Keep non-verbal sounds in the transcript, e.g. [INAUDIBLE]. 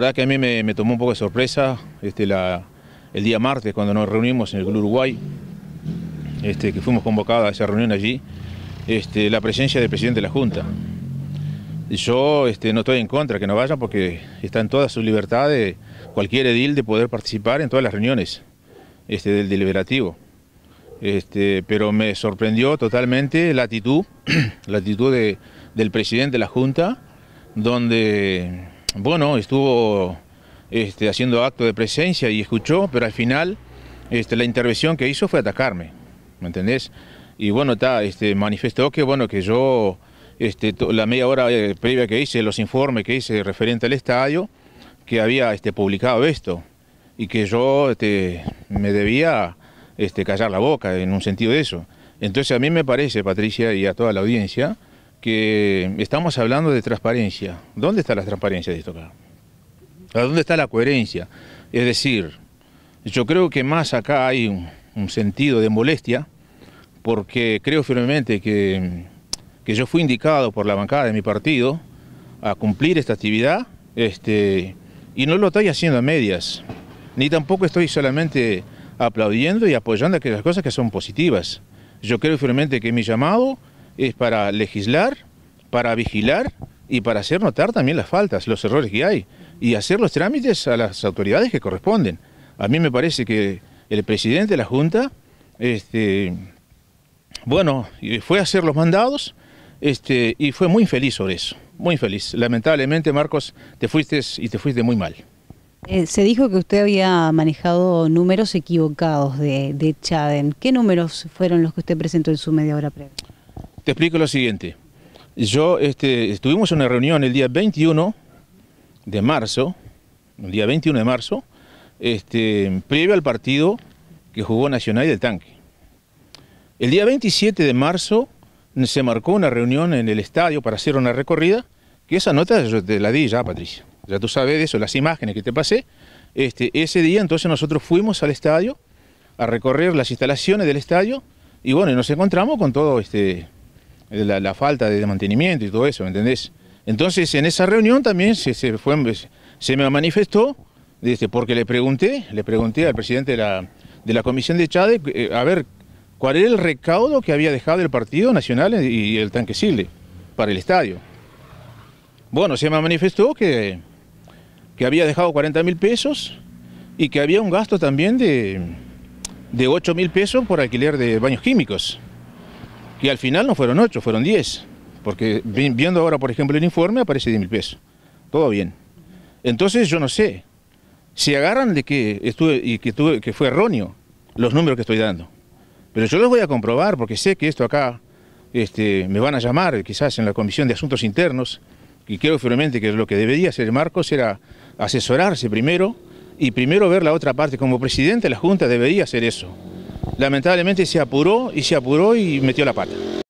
La verdad que a mí me, tomó un poco de sorpresa este, el día martes cuando nos reunimos en el Club Uruguay, este, que fuimos convocados a esa reunión allí, este, la presencia del presidente de la Junta. Yo este, no estoy en contra que no vayan porque está en toda su libertad de cualquier edil de poder participar en todas las reuniones este, del deliberativo. Este, pero me sorprendió totalmente la actitud, [CLEARS THROAT] la actitud del presidente de la Junta, donde bueno, estuvo este, haciendo acto de presencia y escuchó, pero al final este, la intervención que hizo fue atacarme, ¿me entendés? Y bueno, este, manifestó que, bueno, que yo, la media hora eh, previa que hice, los informes que hice referente al estadio, que había publicado esto y que yo me debía callar la boca en un sentido de eso. Entonces a mí me parece, Patricia, y a toda la audiencia, que estamos hablando de transparencia. ¿Dónde está la transparencia de esto acá? ...¿a ¿Dónde está la coherencia? Es decir, yo creo que más acá hay un, sentido de molestia, porque creo firmemente que, que, yo fui indicado por la bancada de mi partido a cumplir esta actividad, este, y no lo estoy haciendo a medias, ni tampoco estoy solamente aplaudiendo y apoyando aquellas cosas que son positivas. Yo creo firmemente que mi llamado es para legislar, para vigilar y para hacer notar también las faltas, los errores que hay y hacer los trámites a las autoridades que corresponden. A mí me parece que el presidente de la Junta, este, bueno, eh, fue a hacer los mandados este, y fue muy feliz sobre eso, muy feliz. Lamentablemente, Marcos, te fuiste y te fuiste muy mal. Eh, se dijo que usted había manejado números equivocados de, de Chaden. ¿Qué números fueron los que usted presentó en su media hora previa? explico lo siguiente. Yo, este, en una reunión el día 21 de marzo, el día 21 de marzo, este, previo al partido que jugó Nacional y del Tanque. El día 27 de marzo se marcó una reunión en el estadio para hacer una recorrida, que esa nota yo te la di ya, Patricia. Ya tú sabes de eso, las imágenes que te pasé. Este, ese día entonces nosotros fuimos al estadio a recorrer las instalaciones del estadio y bueno, nos encontramos con todo este la, falta de mantenimiento y todo eso, ¿me entendés? Entonces en esa reunión también se, me manifestó, porque le pregunté, le pregunté al presidente de la, comisión de Chade, eh, a ver, ¿cuál era el recaudo que había dejado el Partido Nacional y el tanque Silde para el estadio? Bueno, se me manifestó que, que había dejado 40 mil pesos y que había un gasto también de, de 8 mil pesos por alquiler de baños químicos que al final no fueron 8, fueron 10, porque viendo ahora, por ejemplo, el informe aparece 10 mil pesos, todo bien. Entonces yo no sé, si agarran de que, estuve, y que, tuve, que fue erróneo los números que estoy dando, pero yo los voy a comprobar porque sé que esto acá este, me van a llamar quizás en la Comisión de Asuntos Internos, y creo firmemente que lo que debería hacer Marcos era asesorarse primero y primero ver la otra parte. Como presidente de la Junta debería hacer eso. Lamentablemente se apuró y se apuró y metió la pata.